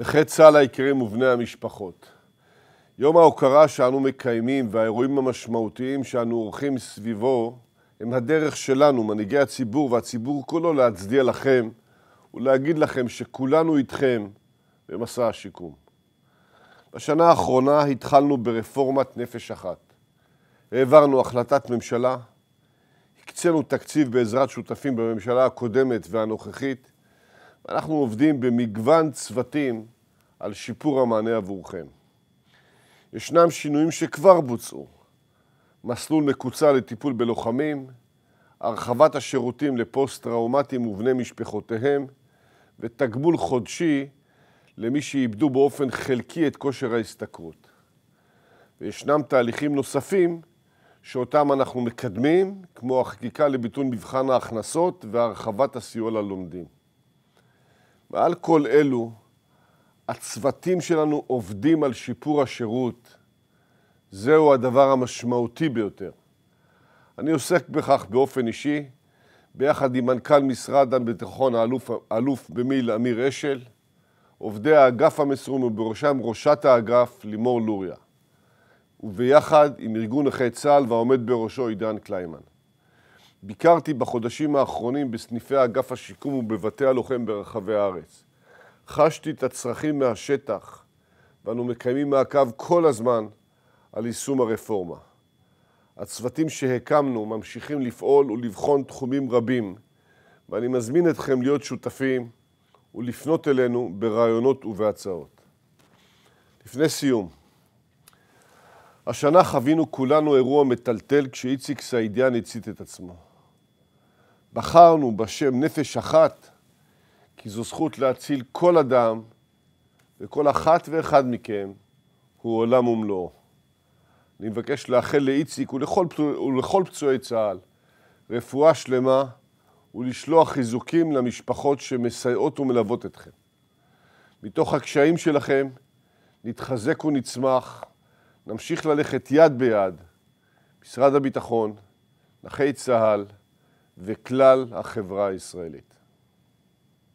נכי צה"ל היקרים ובני המשפחות, יום ההוקרה שאנו מקיימים והאירועים המשמעותיים שאנו עורכים סביבו הם הדרך שלנו, מנהיגי הציבור והציבור כולו, להצדיע לכם ולהגיד לכם שכולנו איתכם במסע השיקום. בשנה האחרונה התחלנו ברפורמת נפש אחת. העברנו החלטת ממשלה, הקצינו תקציב בעזרת שותפים בממשלה הקודמת והנוכחית, אנחנו עובדים במגוון צוותים על שיפור המענה עבורכם. ישנם שינויים שכבר בוצעו, מסלול מקוצר לטיפול בלוחמים, הרחבת השירותים לפוסט-טראומטיים ובני משפחותיהם, ותגמול חודשי למי שאיבדו באופן חלקי את כושר ההשתכרות. וישנם תהליכים נוספים שאותם אנחנו מקדמים, כמו החקיקה לביטול מבחן ההכנסות והרחבת הסיוע ללומדים. ועל כל אלו, הצוותים שלנו עובדים על שיפור השירות. זהו הדבר המשמעותי ביותר. אני עוסק בכך באופן אישי, ביחד עם מנכ"ל משרד הביטחון, האלוף, האלוף במיל אמיר אשל, עובדי האגף המסורים ובראשם ראשת האגף לימור לוריה, וביחד עם ארגון נכי צה"ל והעומד בראשו עידן קליימן. ביקרתי בחודשים האחרונים בסניפי אגף השיקום ובבתי הלוחם ברחבי הארץ. חשתי את הצרכים מהשטח, ואנו מקיימים מעקב כל הזמן על יישום הרפורמה. הצוותים שהקמנו ממשיכים לפעול ולבחון תחומים רבים, ואני מזמין אתכם להיות שותפים ולפנות אלינו ברעיונות ובהצעות. לפני סיום, השנה חווינו כולנו אירוע מטלטל כשאיציק סעידיאן הצית את עצמו. בחרנו בשם נפש אחת, כי זו זכות להציל כל אדם, וכל אחת ואחד מכם הוא עולם ומלואו. אני מבקש לאחל לאיציק ולכל, ולכל פצועי צה"ל רפואה שלמה ולשלוח חיזוקים למשפחות שמסייעות ומלוות אתכם. מתוך הקשיים שלכם נתחזק ונצמח, נמשיך ללכת יד ביד, משרד הביטחון, נכי צה"ל, וכלל החברה הישראלית.